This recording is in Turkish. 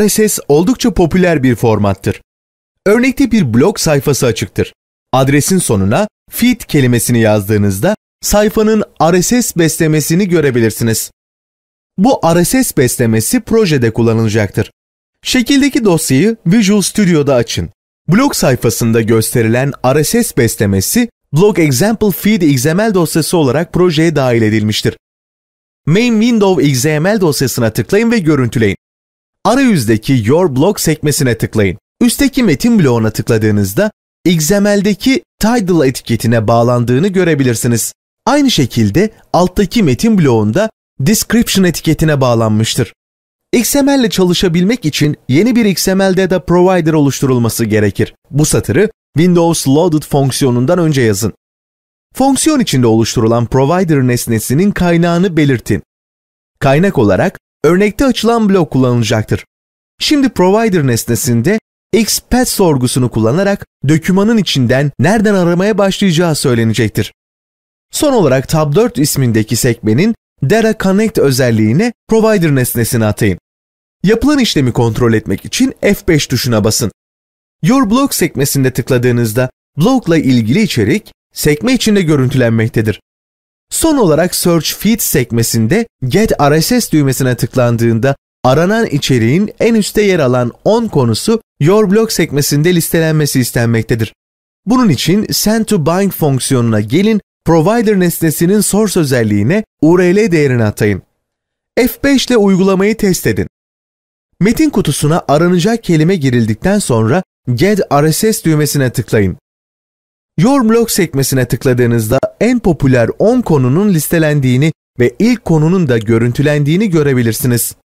RSS oldukça popüler bir formattır. Örnekte bir blog sayfası açıktır. Adresin sonuna feed kelimesini yazdığınızda sayfanın RSS beslemesini görebilirsiniz. Bu RSS beslemesi projede kullanılacaktır. Şekildeki dosyayı Visual Studio'da açın. Blog sayfasında gösterilen RSS beslemesi Blog Example Feed XML dosyası olarak projeye dahil edilmiştir. Main Window XML dosyasına tıklayın ve görüntüleyin arayüzdeki Your Blog sekmesine tıklayın. Üstteki metin bloğuna tıkladığınızda XML'deki Tidal etiketine bağlandığını görebilirsiniz. Aynı şekilde alttaki metin bloğunda Description etiketine bağlanmıştır. XML ile çalışabilmek için yeni bir XML Data Provider oluşturulması gerekir. Bu satırı Windows Loaded fonksiyonundan önce yazın. Fonksiyon içinde oluşturulan provider nesnesinin kaynağını belirtin. Kaynak olarak örnekte açılan blok kullanılacaktır. Şimdi provider nesnesinde expat sorgusunu kullanarak dökümanın içinden nereden aramaya başlayacağı söylenecektir. Son olarak tab 4 ismindeki sekmenin Data Connect özelliğine provider nesnesini atayın. Yapılan işlemi kontrol etmek için F5 tuşuna basın. Your Block sekmesinde tıkladığınızda blokla ilgili içerik sekme içinde görüntülenmektedir. Son olarak Search Feed sekmesinde Get RSS düğmesine tıklandığında aranan içeriğin en üstte yer alan 10 konusu Your Blog sekmesinde listelenmesi istenmektedir. Bunun için Send to Bind fonksiyonuna gelin, Provider nesnesinin source özelliğine URL değerini atayın. F5 ile uygulamayı test edin. Metin kutusuna aranacak kelime girildikten sonra Get RSS düğmesine tıklayın. Your Blog sekmesine tıkladığınızda en popüler 10 konunun listelendiğini ve ilk konunun da görüntülendiğini görebilirsiniz.